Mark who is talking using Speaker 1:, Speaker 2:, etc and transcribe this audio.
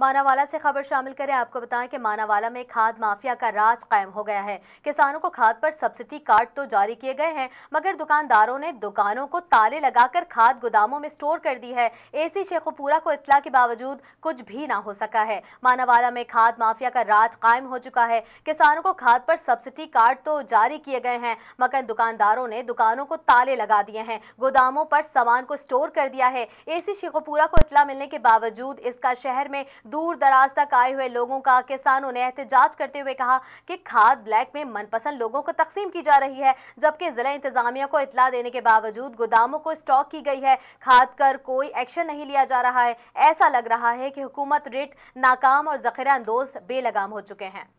Speaker 1: मानावाला से खबर शामिल करें आपको बताएं कि मानावाला में खाद माफिया का राज कायम हो गया है किसानों को खाद पर सब्सिडी कार्ड तो जारी किए गए हैं मगर दुकानदारों ने दुकानों को ताले लगाकर खाद गोदामों में स्टोर कर दी है एसी शेखोपुरा को इतला के बावजूद कुछ भी ना हो सका है मानावाला में खाद माफिया का राज कायम हो चुका है किसानों को खाद पर सब्सिडी कार्ड तो जारी किए गए हैं मगर दुकानदारों ने दुकानों को ताले लगा दिए हैं गोदामों पर सामान को स्टोर कर दिया है ए शेखोपुरा को इतला मिलने के बावजूद इसका शहर में दूर दराज तक आए हुए लोगों का किसानों ने एहतजाज करते हुए कहा कि खाद ब्लैक में मनपसंद लोगों को तकसीम की जा रही है जबकि जिला इंतजामिया को इतला देने के बावजूद गोदामों को स्टॉक की गई है खाद कर कोई एक्शन नहीं लिया जा रहा है ऐसा लग रहा है कि हुकूमत रेट नाकाम और जखीरा अंदोज बेलगाम हो चुके हैं